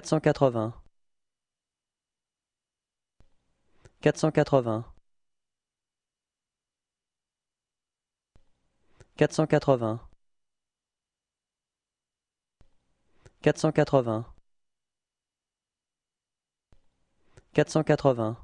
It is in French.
480 480 480 480 480